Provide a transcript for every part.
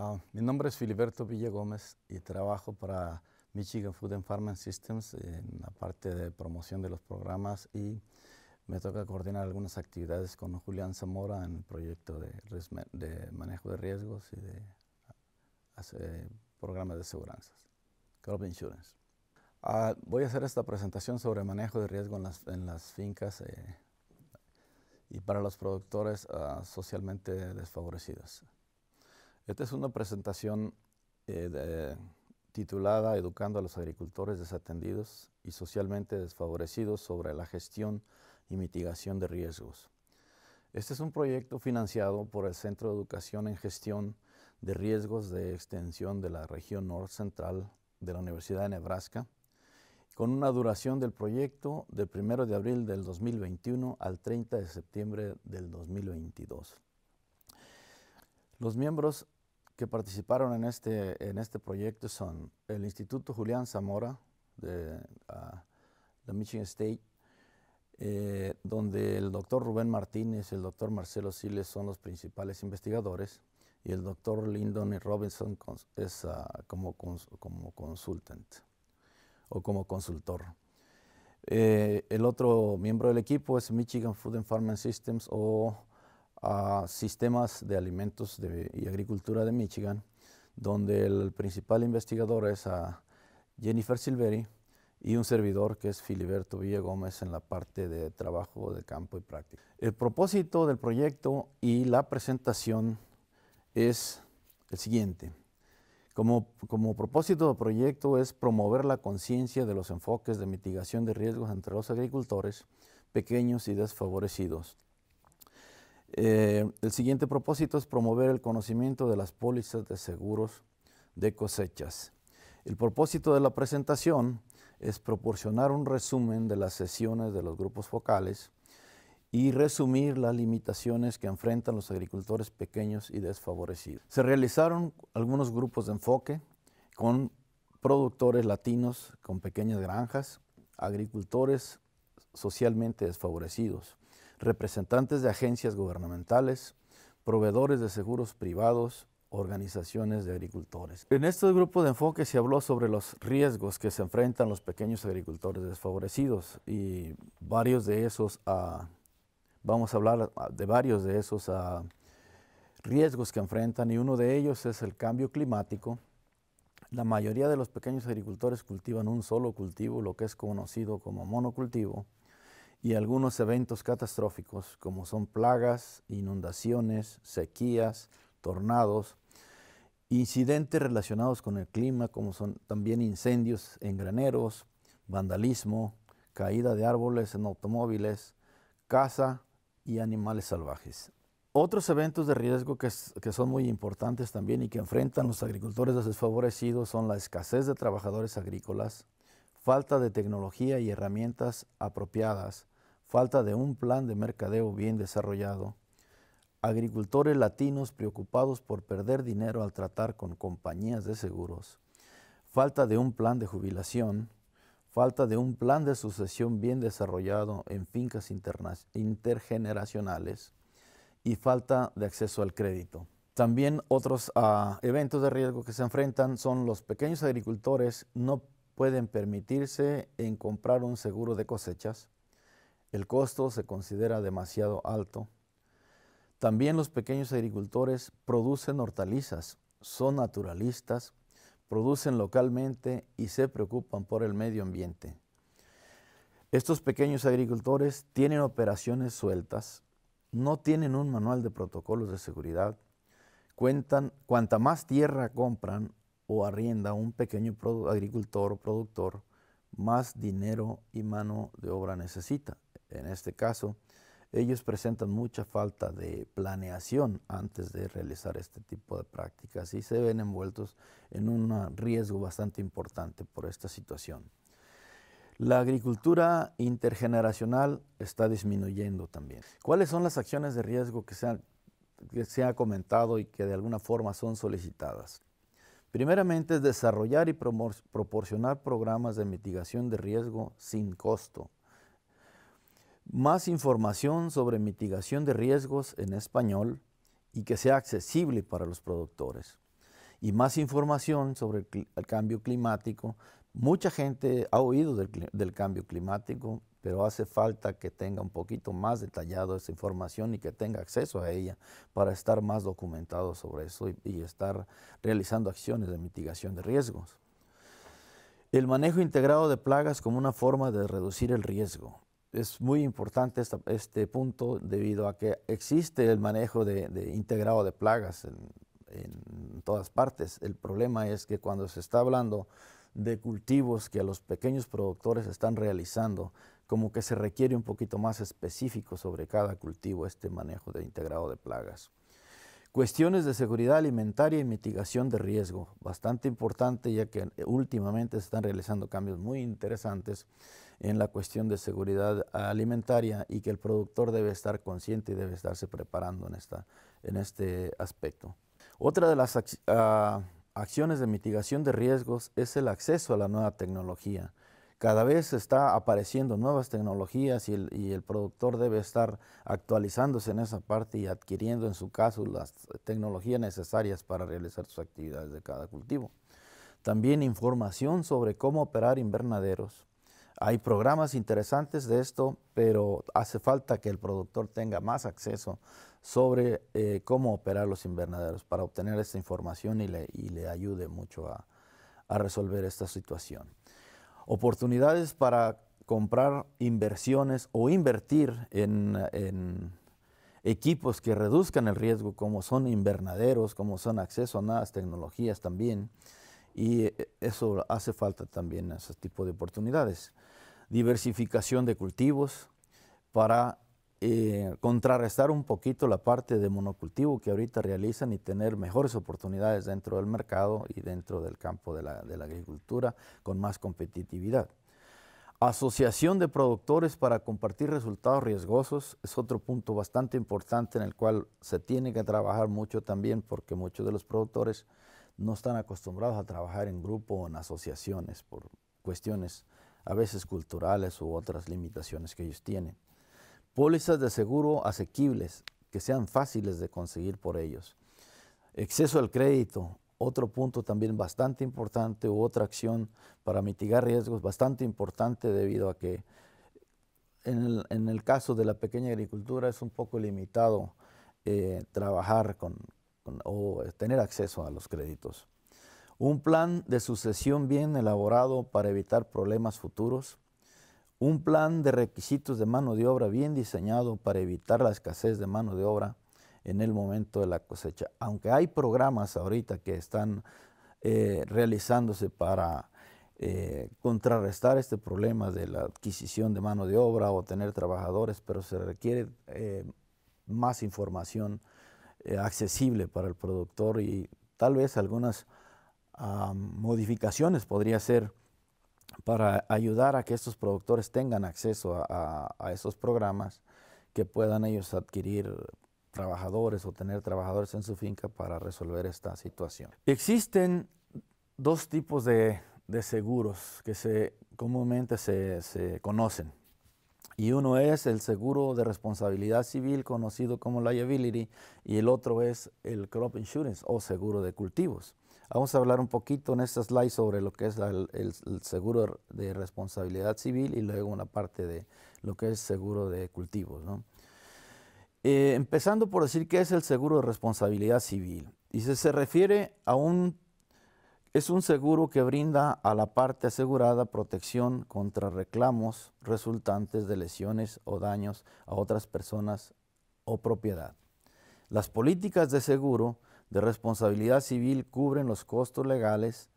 Ah, mi nombre es Filiberto Villa Gómez y trabajo para Michigan Food and Farm Systems en la parte de promoción de los programas y me toca coordinar algunas actividades con Julián Zamora en el proyecto de, manejo de riesgos y de programas de seguranzas, crop insurance. Ah, voy a hacer esta presentación sobre manejo de riesgo en las, fincas eh, y para los productores ah, socialmente desfavorecidos. Esta es una presentación eh, titulada Educando a los agricultores desatendidos y socialmente desfavorecidos sobre la gestión y mitigación de riesgos. Este es un proyecto financiado por el Centro de Educación en Gestión de Riesgos de Extensión de la Región Norte Central de la Universidad de Nebraska, con una duración del proyecto del 1 de abril del 2021 al 30 de septiembre del 2022. Los miembros que participaron en este, en este proyecto son el Instituto Julián Zamora de la ah, Michigan State, eh, donde el doctor Rubén Martínez y el doctor Marcelo Siles son los principales investigadores y el doctor Lyndon e. Robinson es ah, como, como consultant o como consultor. Eh, el otro miembro del equipo es Michigan Food and Farming Systems o a sistemas de alimentos y agricultura de Michigan, donde el principal investigador es a Jennifer Silveri y un servidor que es Filiberto Villa Gómez en la parte de trabajo de campo y práctica. El propósito del proyecto y la presentación es el siguiente. Como, como propósito del proyecto es promover la conciencia de los enfoques de mitigación de riesgos entre los agricultores pequeños y desfavorecidos eh, el siguiente propósito es promover el conocimiento de las pólizas de seguros de cosechas. El propósito de la presentación es proporcionar un resumen de las sesiones de los grupos focales y resumir las limitaciones que enfrentan los agricultores pequeños y desfavorecidos. Se realizaron algunos grupos de enfoque con productores latinos con pequeñas granjas, agricultores socialmente desfavorecidos, representantes de agencias gubernamentales, proveedores de seguros privados, organizaciones de agricultores. En este grupo de enfoque se habló sobre los riesgos que se enfrentan los pequeños agricultores desfavorecidos y varios de esos, ah, vamos a hablar ah, de varios de esos ah, riesgos que enfrentan y uno de ellos es el cambio climático. La mayoría de los pequeños agricultores cultivan un solo cultivo, lo que es conocido como monocultivo y algunos eventos catastróficos como son plagas, inundaciones, sequías, tornados, incidentes relacionados con el clima como son también incendios en graneros, vandalismo, caída de árboles en automóviles, caza y animales salvajes. Otros eventos de riesgo que, son muy importantes también y que enfrentan los agricultores desfavorecidos son la escasez de trabajadores agrícolas, falta de tecnología y herramientas apropiadas, falta de un plan de mercadeo bien desarrollado, agricultores latinos preocupados por perder dinero al tratar con compañías de seguros, falta de un plan de jubilación, falta de un plan de sucesión bien desarrollado en fincas intergeneracionales y falta de acceso al crédito. También otros ah, eventos de riesgo que se enfrentan son los pequeños agricultores no pueden permitirse en comprar un seguro de cosechas, el costo se considera demasiado alto. También los pequeños agricultores producen hortalizas, son naturalistas, producen localmente y se preocupan por el medio ambiente. Estos pequeños agricultores tienen operaciones sueltas, no tienen un manual de protocolos de seguridad, cuentan cuanta más tierra compran o arrienda un pequeño agricultor o productor, más dinero y mano de obra necesita en este caso, ellos presentan mucha falta de planeación antes de realizar este tipo de prácticas y se ven envueltos en un riesgo bastante importante por esta situación. La agricultura intergeneracional está disminuyendo también. ¿Cuáles son las acciones de riesgo que se, han, comentado y que de alguna forma son solicitadas? Primeramente es desarrollar y proporcionar programas de mitigación de riesgo sin costo más información sobre mitigación de riesgos en español y que sea accesible para los productores. Y más información sobre el, cambio climático. Mucha gente ha oído del, cambio climático, pero hace falta que tenga un poquito más detallado esa información y que tenga acceso a ella para estar más documentado sobre eso y, estar realizando acciones de mitigación de riesgos. El manejo integrado de plagas como una forma de reducir el riesgo es muy importante este punto debido a que existe el manejo de, integrado de plagas en, en, todas partes. El problema es que cuando se está hablando de cultivos que los pequeños productores están realizando, como que se requiere un poquito más específico sobre cada cultivo este manejo de integrado de plagas. Cuestiones de seguridad alimentaria y mitigación de riesgo, bastante importante ya que últimamente se están realizando cambios muy interesantes en la cuestión de seguridad alimentaria y que el productor debe estar consciente y debe estarse preparando en, este aspecto. Otra de las ah, acciones de mitigación de riesgos es el acceso a la nueva tecnología cada vez está apareciendo nuevas tecnologías y el, productor debe estar actualizándose en esa parte y adquiriendo en su caso las tecnologías necesarias para realizar sus actividades de cada cultivo. También información sobre cómo operar invernaderos. Hay programas interesantes de esto, pero hace falta que el productor tenga más acceso sobre eh, cómo operar los invernaderos para obtener esta información y le, ayude mucho a resolver esta situación oportunidades para comprar inversiones o invertir en, equipos que reduzcan el riesgo, como son invernaderos, como son acceso a nuevas tecnologías también. Y eh, eso hace falta también, ese tipo de oportunidades. Diversificación de cultivos para eh, contrarrestar un poquito la parte de monocultivo que ahorita realizan y tener mejores oportunidades dentro del mercado y dentro del campo de la agricultura con más competitividad. Asociación de productores para compartir resultados riesgosos es otro punto bastante importante en el cual se tiene que trabajar mucho también porque muchos de los productores no están acostumbrados a trabajar en grupo o en asociaciones por cuestiones a veces culturales u otras limitaciones que ellos tienen. Pólizas de seguro asequibles, que sean fáciles de conseguir por ellos. Exceso al crédito, otro punto también bastante importante u otra acción para mitigar riesgos bastante importante debido a que en el, caso de la pequeña agricultura es un poco limitado eh, trabajar con, o tener acceso a los créditos. Un plan de sucesión bien elaborado para evitar problemas futuros un plan de requisitos de mano de obra bien diseñado para evitar la escasez de mano de obra en el momento de la cosecha. Aunque hay programas ahorita que están eh, realizándose para eh, contrarrestar este problema de la adquisición de mano de obra o tener trabajadores, pero se requiere eh, más información accesible para el productor y tal vez algunas ah, modificaciones podría ser para ayudar a que estos productores tengan acceso a, esos programas, que puedan ellos adquirir trabajadores o tener trabajadores en su finca para resolver esta situación. Existen dos tipos de, seguros que comúnmente se, se, conocen. Y uno es el seguro de responsabilidad civil, conocido como liability, y el otro es el crop insurance o seguro de cultivos. Vamos a hablar un poquito en esta slide sobre lo que es el, seguro de responsabilidad civil y luego una parte de lo que es seguro de cultivos. Eh, empezando por decir qué es el seguro de responsabilidad civil. Y se, se refiere a un, es un seguro que brinda a la parte asegurada protección contra reclamos resultantes de lesiones o daños a otras personas o propiedad. Las políticas de seguro de responsabilidad civil cubren los costos legales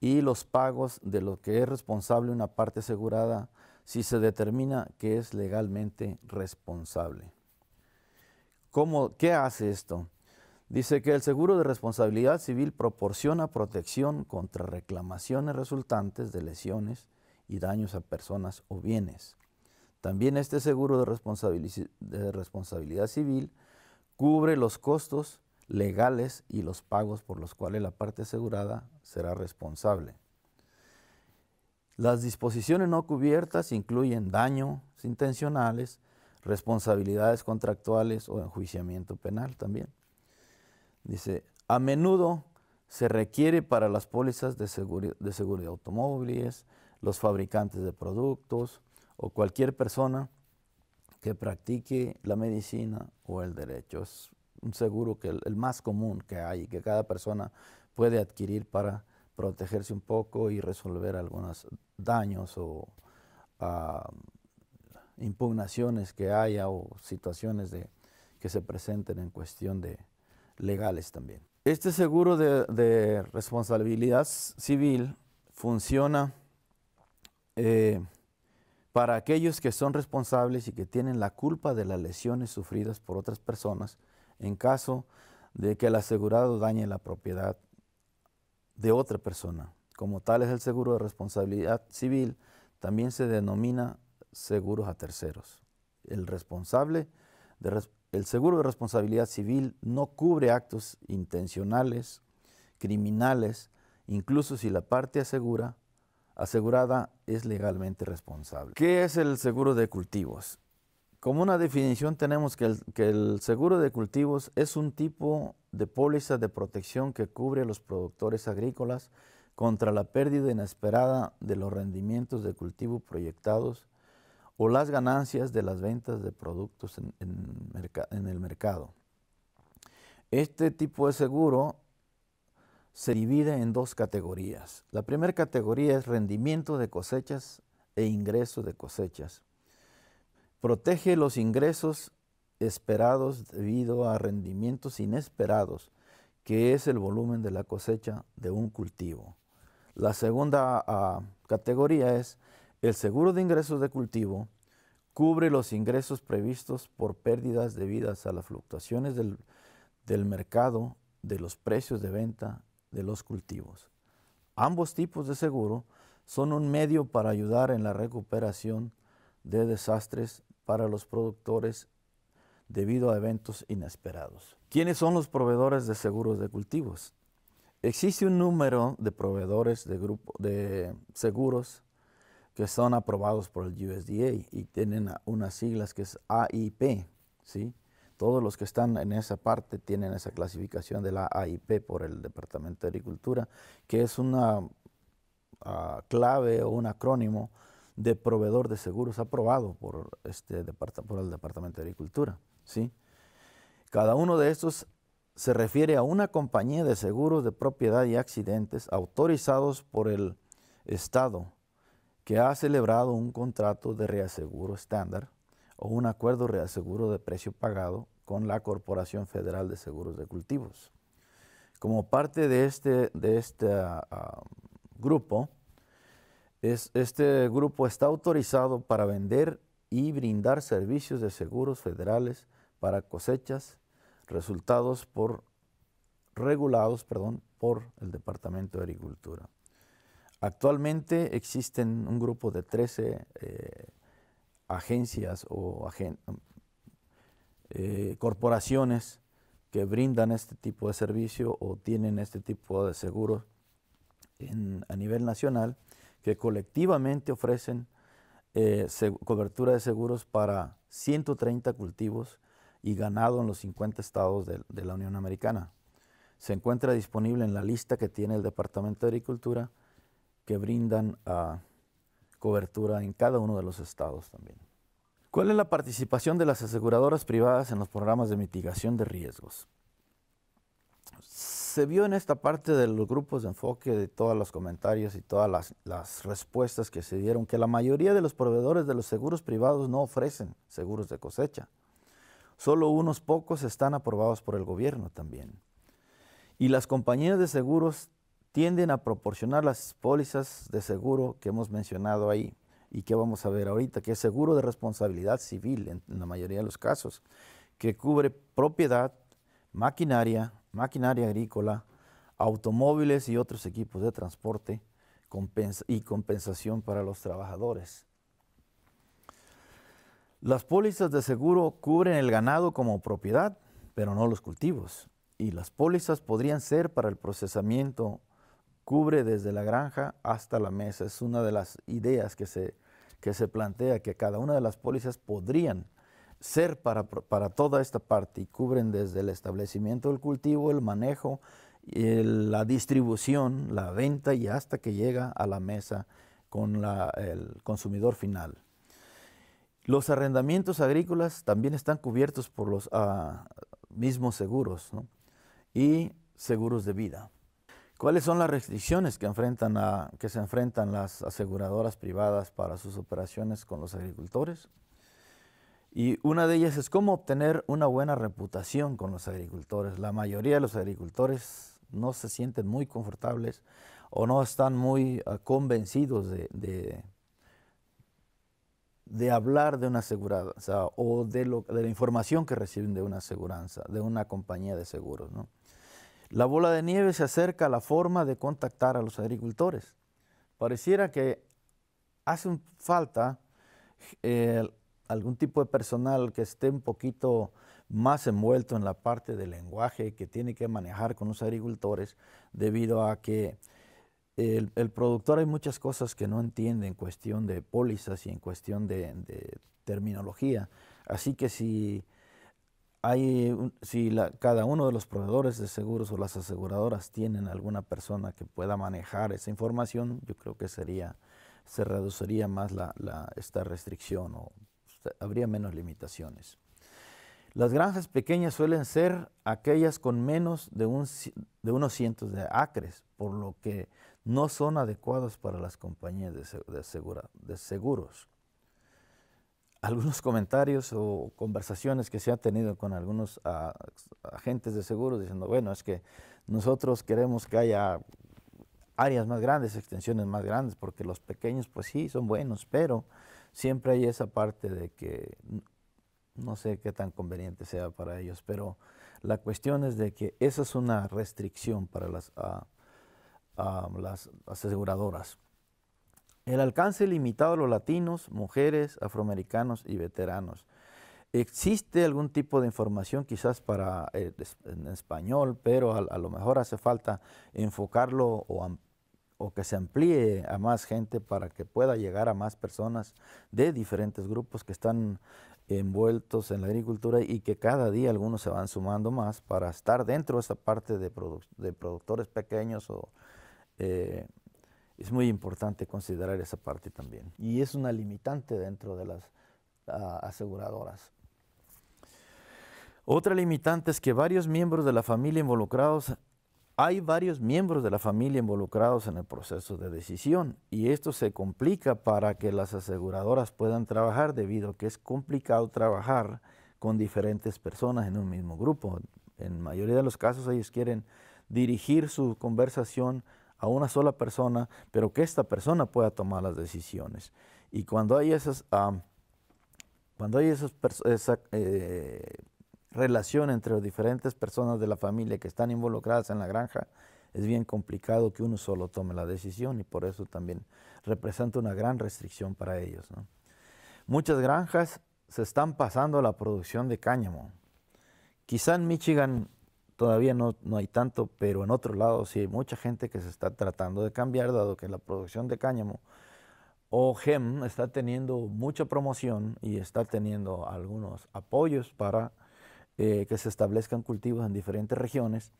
y los pagos de lo que es responsable una parte asegurada si se determina que es legalmente responsable. ¿Cómo, ¿Qué hace esto? Dice que el seguro de responsabilidad civil proporciona protección contra reclamaciones resultantes de lesiones y daños a personas o bienes. También este seguro de, de responsabilidad civil cubre los costos legales y los pagos por los cuales la parte asegurada será responsable. Las disposiciones no cubiertas incluyen daños intencionales, responsabilidades contractuales o enjuiciamiento penal también. Dice, a menudo se requiere para las pólizas de, seguro de seguridad de automóviles, los fabricantes de productos o cualquier persona que practique la medicina o el derecho un seguro que el, más común que hay, que cada persona puede adquirir para protegerse un poco y resolver algunos daños o ah, impugnaciones que haya o situaciones que se presenten en cuestión de legales también. Este seguro de, responsabilidad civil funciona eh, para aquellos que son responsables y que tienen la culpa de las lesiones sufridas por otras personas en caso de que el asegurado dañe la propiedad de otra persona. Como tal es el seguro de responsabilidad civil, también se denomina seguros a terceros. El responsable el seguro de responsabilidad civil no cubre actos intencionales, criminales, incluso si la parte asegurada es legalmente responsable. ¿Qué es el seguro de cultivos? Como una definición tenemos que el, seguro de cultivos es un tipo de póliza de protección que cubre a los productores agrícolas contra la pérdida inesperada de los rendimientos de cultivo proyectados o las ganancias de las ventas de productos en, en el mercado. Este tipo de seguro se divide en dos categorías. La primera categoría es rendimiento de cosechas e ingreso de cosechas. Protege los ingresos esperados debido a rendimientos inesperados, que es el volumen de la cosecha de un cultivo. La segunda ah, categoría es el seguro de ingresos de cultivo cubre los ingresos previstos por pérdidas debidas a las fluctuaciones del, del mercado de los precios de venta de los cultivos. Ambos tipos de seguro son un medio para ayudar en la recuperación de desastres para los productores debido a eventos inesperados. ¿Quiénes son los proveedores de seguros de cultivos? Existe un número de proveedores de, grupo, de seguros que son aprobados por el USDA y tienen unas siglas que es AIP, ¿sí? Todos los que están en esa parte tienen esa clasificación de la AIP por el Departamento de Agricultura, que es una ah, clave o un acrónimo de proveedor de seguros aprobado por, este, por el Departamento de Agricultura. ¿sí? Cada uno de estos se refiere a una compañía de seguros de propiedad y accidentes autorizados por el Estado que ha celebrado un contrato de reaseguro estándar o un acuerdo reaseguro de precio pagado con la Corporación Federal de Seguros de Cultivos. Como parte de este, de este ah, ah, grupo, este grupo está autorizado para vender y brindar servicios de seguros federales para cosechas, resultados por, regulados perdón, por el Departamento de Agricultura. Actualmente existen un grupo de 13 eh, agencias o eh, corporaciones que brindan este tipo de servicio o tienen este tipo de seguros a nivel nacional que colectivamente ofrecen eh, cobertura de seguros para 130 cultivos y ganado en los 50 estados de, la Unión Americana. Se encuentra disponible en la lista que tiene el Departamento de Agricultura que brindan ah, cobertura en cada uno de los estados también. ¿Cuál es la participación de las aseguradoras privadas en los programas de mitigación de riesgos? se vio en esta parte de los grupos de enfoque, de todos los comentarios y todas las, respuestas que se dieron, que la mayoría de los proveedores de los seguros privados no ofrecen seguros de cosecha. Solo unos pocos están aprobados por el gobierno también. Y las compañías de seguros tienden a proporcionar las pólizas de seguro que hemos mencionado ahí y que vamos a ver ahorita, que es seguro de responsabilidad civil en la mayoría de los casos, que cubre propiedad, maquinaria, maquinaria agrícola, automóviles y otros equipos de transporte y compensación para los trabajadores. Las pólizas de seguro cubren el ganado como propiedad, pero no los cultivos. Y las pólizas podrían ser para el procesamiento, cubre desde la granja hasta la mesa. Es una de las ideas que se, que se plantea, que cada una de las pólizas podrían ser para, para toda esta parte y cubren desde el establecimiento del cultivo, el manejo, la distribución, la venta y hasta que llega a la mesa con el consumidor final. Los arrendamientos agrícolas también están cubiertos por los ah, mismos seguros y seguros de vida. ¿Cuáles son las restricciones que, enfrentan a, que se enfrentan las aseguradoras privadas para sus operaciones con los agricultores? Y una de ellas es cómo obtener una buena reputación con los agricultores. La mayoría de los agricultores no se sienten muy confortables o no están muy ah, convencidos de, de, hablar de una aseguranza o de, la información que reciben de una aseguranza, de una compañía de seguros. ¿no? La bola de nieve se acerca a la forma de contactar a los agricultores. Pareciera que hace falta eh, algún tipo de personal que esté un poquito más envuelto en la parte del lenguaje que tiene que manejar con los agricultores, debido a que el, productor hay muchas cosas que no entiende en cuestión de pólizas y en cuestión de, terminología. Así que si, hay, si cada uno de los proveedores de seguros o las aseguradoras tienen alguna persona que pueda manejar esa información, yo creo que sería se reduciría más esta restricción o habría menos limitaciones. Las granjas pequeñas suelen ser aquellas con menos de, un, de unos cientos de acres, por lo que no son adecuadas para las compañías de, seguros. Algunos comentarios o conversaciones que se han tenido con algunos ah, agentes de seguros diciendo, bueno, es que nosotros queremos que haya áreas más grandes, extensiones más grandes, porque los pequeños pues sí son buenos, pero siempre hay esa parte de que no sé qué tan conveniente sea para ellos, pero la cuestión es de que esa es una restricción para las, aseguradoras. El alcance limitado a los latinos, mujeres, afroamericanos y veteranos. ¿Existe algún tipo de información quizás para eh, en español, pero a, a, lo mejor hace falta enfocarlo o ampliarlo? o que se amplíe a más gente para que pueda llegar a más personas de diferentes grupos que están envueltos en la agricultura y que cada día algunos se van sumando más para estar dentro de esa parte de, productores pequeños. Eh, es muy importante considerar esa parte también. Y es una limitante dentro de las ah, aseguradoras. Otra limitante es que varios miembros de la familia involucrados hay varios miembros de la familia involucrados en el proceso de decisión y esto se complica para que las aseguradoras puedan trabajar debido a que es complicado trabajar con diferentes personas en un mismo grupo. En mayoría de los casos ellos quieren dirigir su conversación a una sola persona, pero que esta persona pueda tomar las decisiones. Y cuando hay esas, ah, cuando hay esas, eh, relación entre las diferentes personas de la familia que están involucradas en la granja, es bien complicado que uno solo tome la decisión y por eso también representa una gran restricción para ellos. Muchas granjas se están pasando a la producción de cáñamo. Quizá en Michigan todavía no, no hay tanto, pero en otro lado sí hay mucha gente que se está tratando de cambiar, dado que la producción de cáñamo o GEM está teniendo mucha promoción y está teniendo algunos apoyos para eh, que se establezcan cultivos en diferentes regiones.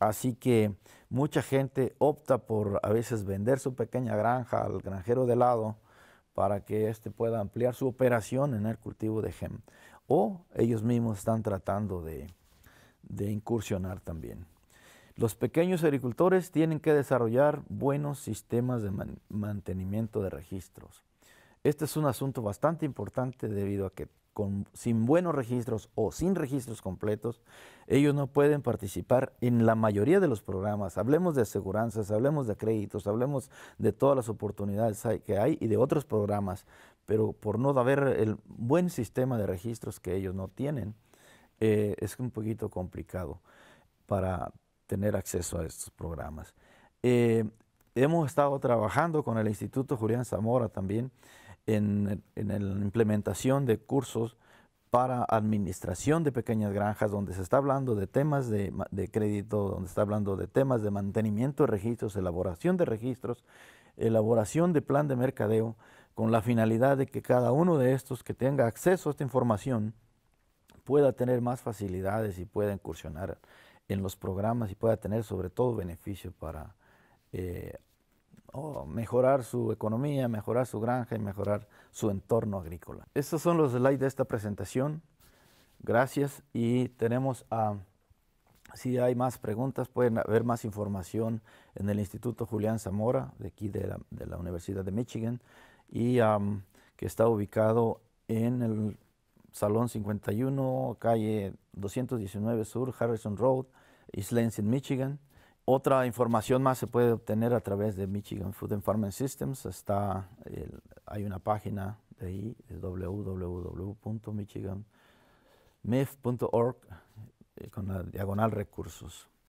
Así que mucha gente opta por a veces vender su pequeña granja al granjero de lado para que éste pueda ampliar su operación en el cultivo de gem. O ellos mismos están tratando de, incursionar también. Los pequeños agricultores tienen que desarrollar buenos sistemas de mantenimiento de registros. Este es un asunto bastante importante debido a que con, sin buenos registros o sin registros completos, ellos no pueden participar en la mayoría de los programas. Hablemos de aseguranzas, hablemos de créditos, hablemos de todas las oportunidades que hay y de otros programas, pero por no haber el buen sistema de registros que ellos no tienen, eh, es un poquito complicado para tener acceso a estos programas. Eh, hemos estado trabajando con el Instituto Julián Zamora también, en, la implementación de cursos para administración de pequeñas granjas, donde se está hablando de temas de, crédito, donde se está hablando de temas de mantenimiento de registros, elaboración de registros, elaboración de plan de mercadeo, con la finalidad de que cada uno de estos que tenga acceso a esta información pueda tener más facilidades y pueda incursionar en los programas y pueda tener sobre todo beneficio para eh, Oh, mejorar su economía, mejorar su granja y mejorar su entorno agrícola. Estos son los slides de esta presentación. Gracias y tenemos a... Si hay más preguntas, pueden ver más información en el Instituto Julián Zamora, de aquí de la, Universidad de Michigan, y que está ubicado en el Salón 51, calle 219 Sur, Harrison Road, East Lansing, Michigan. Otra información más se puede obtener a través de Michigan Food and Farming Systems. Está hay una página de ahí, www.michiganmif.org, eh, con la diagonal recursos.